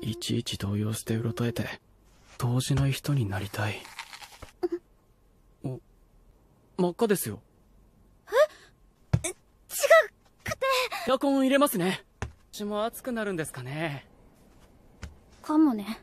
いちいち動揺してうろたえて動じない人になりたいお真っ赤ですよえ違くてエアコン入れますねうちも熱くなるんですかねかもね